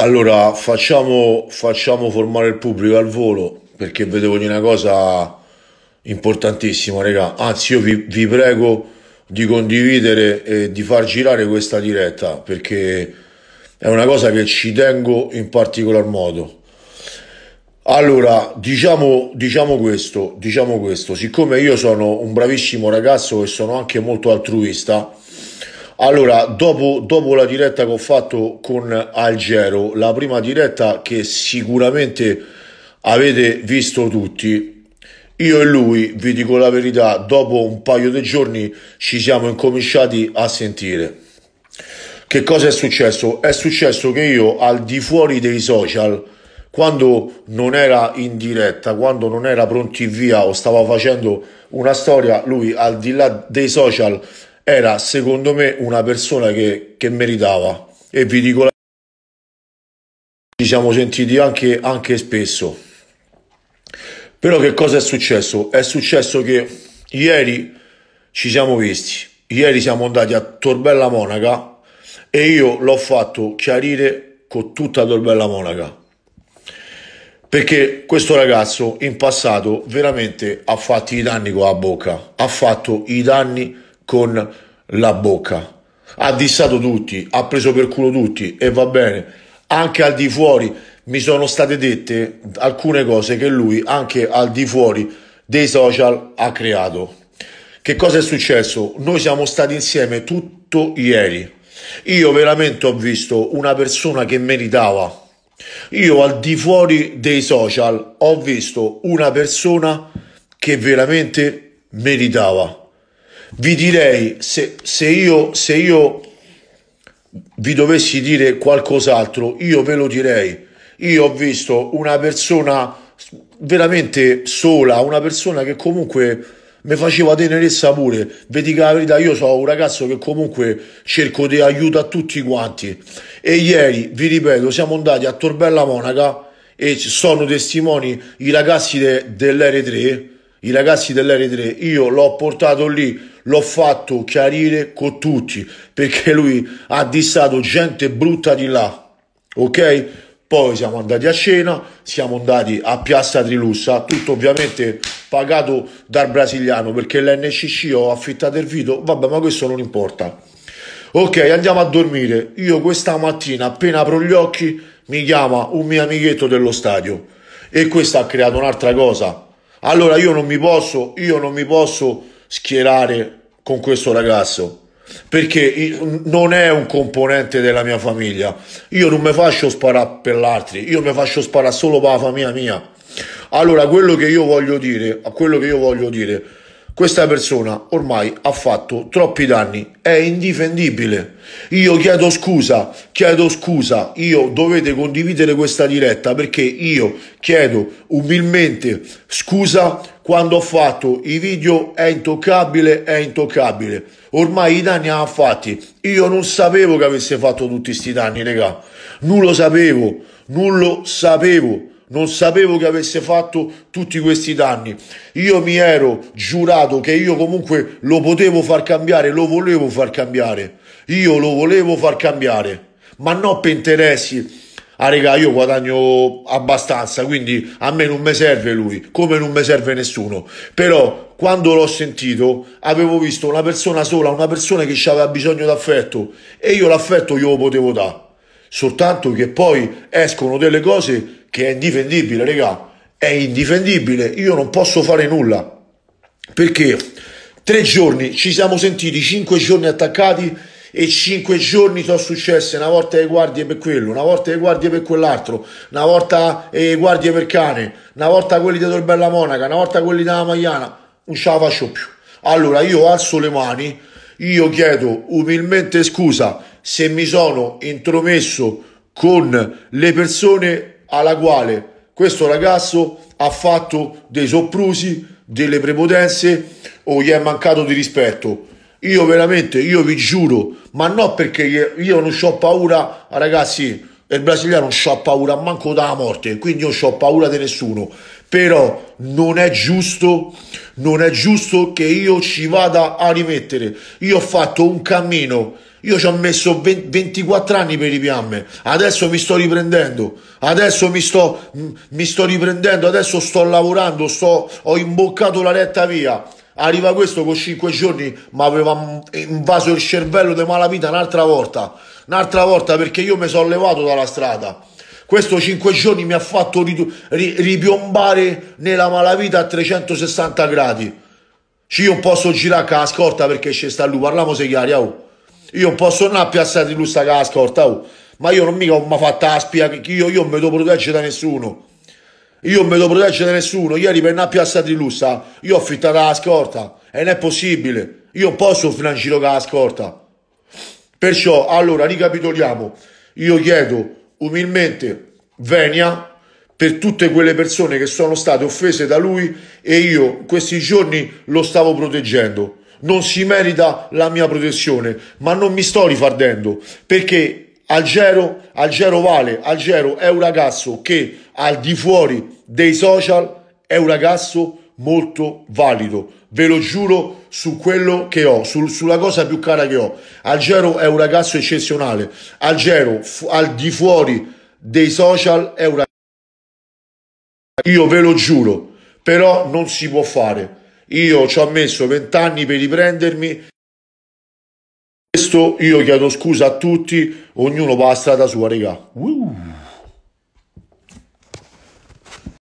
Allora, facciamo, facciamo formare il pubblico al volo perché vedevo di una cosa importantissima, raga. Anzi, io vi, vi prego di condividere e di far girare questa diretta perché è una cosa che ci tengo in particolar modo. Allora, diciamo, diciamo, questo, diciamo questo, siccome io sono un bravissimo ragazzo e sono anche molto altruista, allora, dopo, dopo, la diretta che ho fatto con Algero, la prima diretta che sicuramente avete visto tutti, io e lui, vi dico la verità, dopo un paio di giorni ci siamo incominciati a sentire. Che cosa è successo? È successo che io al di fuori dei social, quando non era in diretta, quando non era pronti via o stava facendo una storia, lui al di là dei social era secondo me una persona che, che meritava e vi dico la ci siamo sentiti anche, anche spesso però che cosa è successo? È successo che ieri ci siamo visti ieri siamo andati a Torbella Monaca e io l'ho fatto chiarire con tutta Torbella Monaca perché questo ragazzo in passato veramente ha fatto i danni con la bocca ha fatto i danni con la bocca. Ha dissato tutti, ha preso per culo tutti e va bene. Anche al di fuori mi sono state dette alcune cose che lui anche al di fuori dei social ha creato. Che cosa è successo? Noi siamo stati insieme tutto ieri. Io veramente ho visto una persona che meritava. Io al di fuori dei social ho visto una persona che veramente meritava vi direi se, se, io, se io vi dovessi dire qualcos'altro, io ve lo direi. Io ho visto una persona veramente sola, una persona che comunque mi faceva tenerezza pure. Vedi che la verità, io sono un ragazzo che comunque cerco di aiuto a tutti quanti. E ieri, vi ripeto, siamo andati a Torbella Monaca e sono testimoni i ragazzi de, dell'R3. I ragazzi dell'R3, io l'ho portato lì l'ho fatto chiarire con tutti perché lui ha dissato gente brutta di là, ok? Poi siamo andati a cena, siamo andati a Piazza Trilussa, tutto ovviamente pagato dal brasiliano perché l'NCC ho affittato il video, vabbè ma questo non importa. Ok, andiamo a dormire. Io questa mattina appena apro gli occhi mi chiama un mio amichetto dello stadio e questo ha creato un'altra cosa. Allora io non mi posso, io non mi posso schierare con questo ragazzo perché non è un componente della mia famiglia. Io non mi faccio sparare per l'altro, io mi faccio sparare solo per la famiglia mia. Allora, quello che io voglio dire, a quello che io voglio dire questa persona ormai ha fatto troppi danni, è indifendibile. Io chiedo scusa, chiedo scusa, io dovete condividere questa diretta perché io chiedo umilmente scusa quando ho fatto i video è intoccabile, è intoccabile. Ormai i danni ha fatti. Io non sapevo che avesse fatto tutti questi danni, regà. Non lo sapevo, non lo sapevo non sapevo che avesse fatto tutti questi danni. Io mi ero giurato che io comunque lo potevo far cambiare, lo volevo far cambiare. Io lo volevo far cambiare, ma non per interessi. Ah, regà, io guadagno abbastanza, quindi a me non mi serve lui, come non mi serve nessuno. Però quando l'ho sentito, avevo visto una persona sola, una persona che aveva bisogno d'affetto e io l'affetto glielo potevo dare. Soltanto che poi escono delle cose che è indifendibile, regà, è indifendibile, io non posso fare nulla, perché tre giorni ci siamo sentiti, cinque giorni attaccati e cinque giorni sono successe una volta le guardie per quello, una volta le guardie per quell'altro, una volta le guardie per cane, una volta quelli dietro Torbella Monaca, una volta quelli della Magliana, non ce la faccio più. Allora io alzo le mani, io chiedo umilmente scusa se mi sono intromesso con le persone alla quale questo ragazzo ha fatto dei soprusi, delle prepotenze o gli è mancato di rispetto. Io veramente, io vi giuro, ma non perché io non ho paura, ragazzi, il brasiliano non ho paura manco dalla morte, quindi io non ho paura di nessuno però non è giusto, non è giusto che io ci vada a rimettere. Io ho fatto un cammino, io ci ho messo 20, 24 anni per i piamme, adesso mi sto riprendendo, adesso mi sto, mi sto riprendendo, adesso sto lavorando, sto, ho imboccato la retta via. Arriva questo con 5 giorni, ma aveva invaso il cervello di malavita un'altra volta, un'altra volta perché io mi sono levato dalla strada. Questo 5 giorni mi ha fatto ri- ri- ripiombare nella malavita a 360 gradi. Cioè io non posso girare con la scorta perché c'è sta lui, parliamo se chiari, oh. Io non posso andare a piazzare di lui sta con la scorta, oh. Ma io non mica ho mai fatto la spia, io, io non mi devo proteggere da nessuno. Io non mi devo proteggere da nessuno. Ieri per andare a piazza di Lussa, io ho affittato la scorta. E non è possibile. Io non posso fare un giro con la scorta. Perciò, allora, ricapitoliamo. Io chiedo umilmente venia per tutte quelle persone che sono state offese da lui e io questi giorni lo stavo proteggendo. Non si merita la mia protezione, ma non mi sto rifardendo perché Algero, Algero vale, Algero è un ragazzo che al di fuori dei social è un ragazzo che molto valido, ve lo giuro su quello che ho, sul, sulla cosa più cara che ho. Algero è un ragazzo eccezionale, Algero al di fuori dei social è un ragazzo, io ve lo giuro, però non si può fare. Io ci ho messo vent'anni per riprendermi. Questo io chiedo scusa a tutti, ognuno va a strada sua, regà. Uh.